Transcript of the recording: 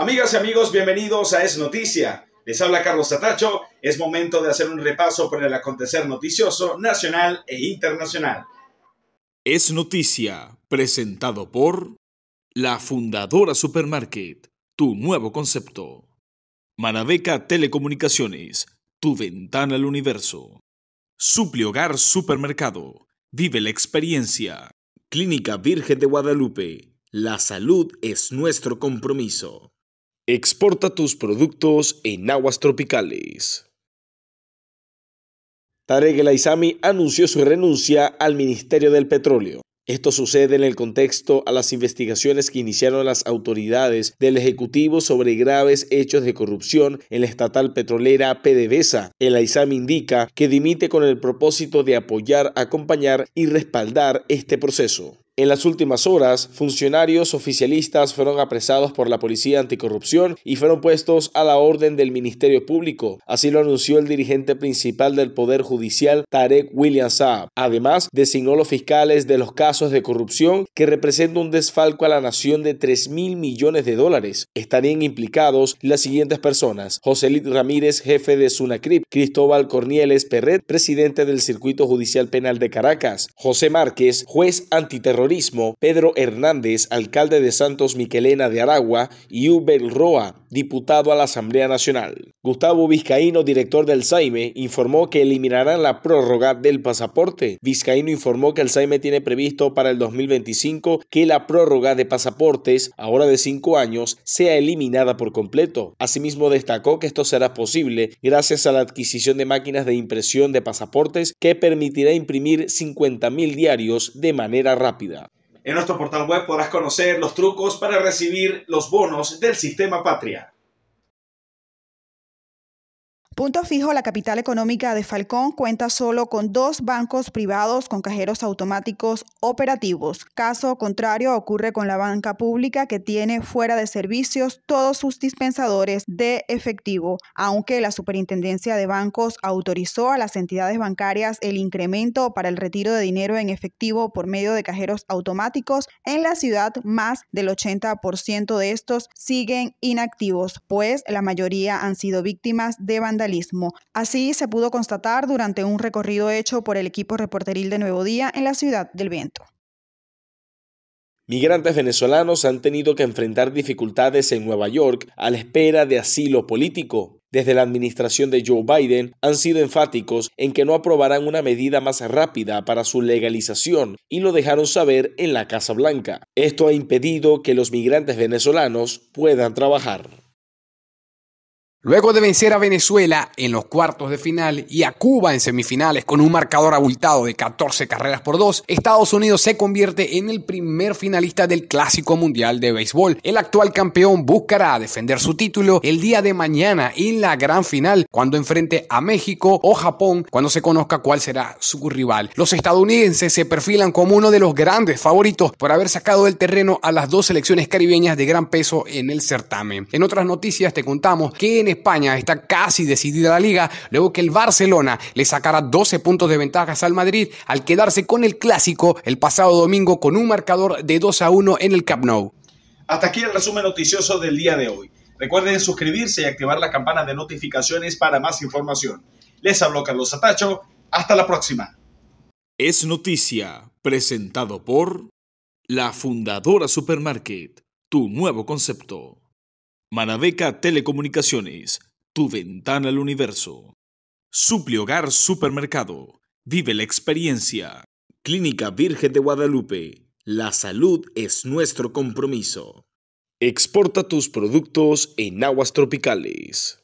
Amigas y amigos, bienvenidos a Es Noticia. Les habla Carlos Atacho. Es momento de hacer un repaso por el acontecer noticioso nacional e internacional. Es Noticia, presentado por la Fundadora Supermarket, tu nuevo concepto. Manabeca Telecomunicaciones, tu ventana al universo. Supli Hogar Supermercado, vive la experiencia. Clínica Virgen de Guadalupe, la salud es nuestro compromiso. Exporta tus productos en aguas tropicales. Tarek El Aizami anunció su renuncia al Ministerio del Petróleo. Esto sucede en el contexto a las investigaciones que iniciaron las autoridades del Ejecutivo sobre graves hechos de corrupción en la estatal petrolera PDVSA. El AISAM indica que dimite con el propósito de apoyar, acompañar y respaldar este proceso. En las últimas horas, funcionarios oficialistas fueron apresados por la Policía Anticorrupción y fueron puestos a la orden del Ministerio Público. Así lo anunció el dirigente principal del Poder Judicial, Tarek William Saab. Además, designó los fiscales de los casos de corrupción que representan un desfalco a la nación de 3 mil millones de dólares. Estarían implicados las siguientes personas. José Ramírez, jefe de Sunacrip. Cristóbal Cornieles Perret, presidente del Circuito Judicial Penal de Caracas. José Márquez, juez antiterrorista Pedro Hernández, alcalde de Santos Miquelena de Aragua, y Uber Roa, diputado a la Asamblea Nacional. Gustavo Vizcaíno, director del SAIME, informó que eliminarán la prórroga del pasaporte. Vizcaíno informó que el SAIME tiene previsto para el 2025 que la prórroga de pasaportes, ahora de cinco años, sea eliminada por completo. Asimismo, destacó que esto será posible gracias a la adquisición de máquinas de impresión de pasaportes que permitirá imprimir 50.000 diarios de manera rápida. En nuestro portal web podrás conocer los trucos para recibir los bonos del sistema Patria punto fijo, la capital económica de Falcón cuenta solo con dos bancos privados con cajeros automáticos operativos. Caso contrario, ocurre con la banca pública que tiene fuera de servicios todos sus dispensadores de efectivo, aunque la Superintendencia de Bancos autorizó a las entidades bancarias el incremento para el retiro de dinero en efectivo por medio de cajeros automáticos en la ciudad, más del 80% de estos siguen inactivos, pues la mayoría han sido víctimas de vandalismo Así se pudo constatar durante un recorrido hecho por el equipo reporteril de Nuevo Día en la ciudad del viento. Migrantes venezolanos han tenido que enfrentar dificultades en Nueva York a la espera de asilo político. Desde la administración de Joe Biden han sido enfáticos en que no aprobarán una medida más rápida para su legalización y lo dejaron saber en la Casa Blanca. Esto ha impedido que los migrantes venezolanos puedan trabajar. Luego de vencer a Venezuela en los cuartos de final y a Cuba en semifinales con un marcador abultado de 14 carreras por dos, Estados Unidos se convierte en el primer finalista del Clásico Mundial de Béisbol. El actual campeón buscará defender su título el día de mañana en la gran final cuando enfrente a México o Japón cuando se conozca cuál será su rival. Los estadounidenses se perfilan como uno de los grandes favoritos por haber sacado del terreno a las dos selecciones caribeñas de gran peso en el certamen. En otras noticias te contamos que en España está casi decidida la liga luego que el Barcelona le sacará 12 puntos de ventajas al Madrid al quedarse con el clásico el pasado domingo con un marcador de 2 a 1 en el Camp Nou. Hasta aquí el resumen noticioso del día de hoy. Recuerden suscribirse y activar la campana de notificaciones para más información. Les habló Carlos Atacho. Hasta la próxima. Es noticia, presentado por la Fundadora Supermarket, tu nuevo concepto. Manabeca Telecomunicaciones, tu ventana al universo. Hogar Supermercado, vive la experiencia. Clínica Virgen de Guadalupe, la salud es nuestro compromiso. Exporta tus productos en aguas tropicales.